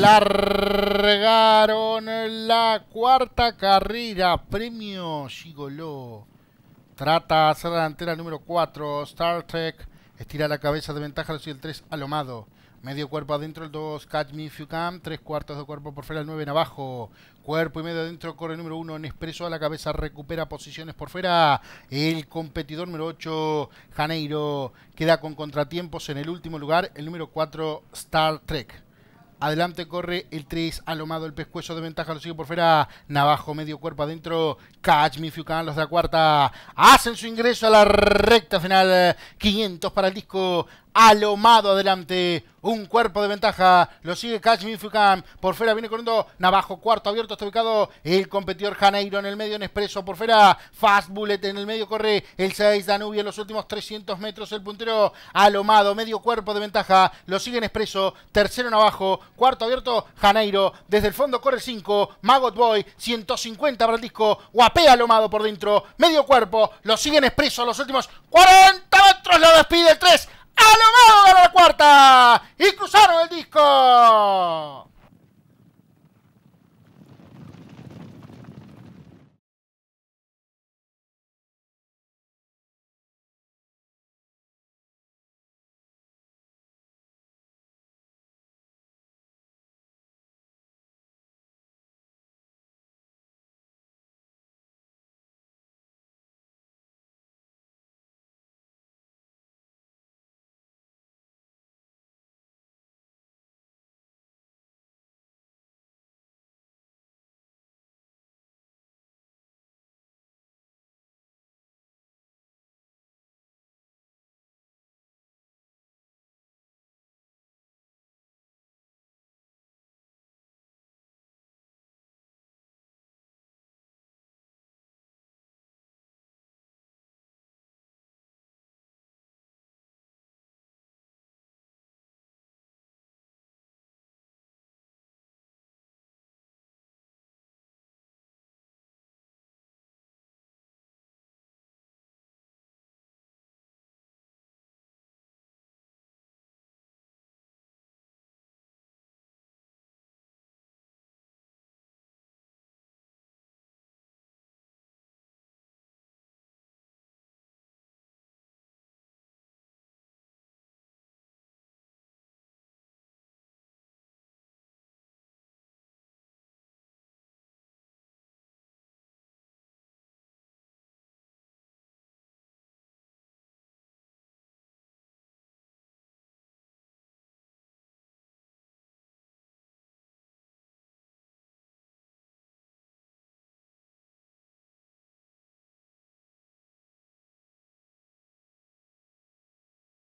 largaron la cuarta carrera. Premio Gigolo. Trata de hacer la delantera número 4. Star Trek. Estira la cabeza de ventaja, los el 3 alomado. Medio cuerpo adentro el 2, Catch Me If You Can. Tres cuartos de cuerpo por fuera el 9 en abajo. Cuerpo y medio adentro, corre número 1 en expreso a la cabeza, recupera posiciones por fuera. El competidor número 8, Janeiro, queda con contratiempos en el último lugar. El número 4, Star Trek. Adelante corre el 3, alomado el pescuezo de ventaja, lo sigue por fuera. Navajo, medio cuerpo adentro. Catch me If You Can, los la cuarta. Hacen su ingreso a la recta final. 500 para el disco alomado adelante. Un cuerpo de ventaja. Lo sigue Catch Me Por fuera viene corriendo Navajo. Cuarto abierto. Está ubicado el competidor Janeiro en el medio. En expreso por fuera. Fast Bullet en el medio. Corre el 6 Danubio. En los últimos 300 metros. El puntero alomado. Medio cuerpo de ventaja. Lo sigue en expreso. Tercero Navajo. Cuarto abierto. Janeiro. Desde el fondo corre 5. Magot Boy. 150 para el disco. Guapea alomado por dentro. Medio cuerpo. Lo sigue en expreso. Los últimos 40 metros. Lo despide el 3.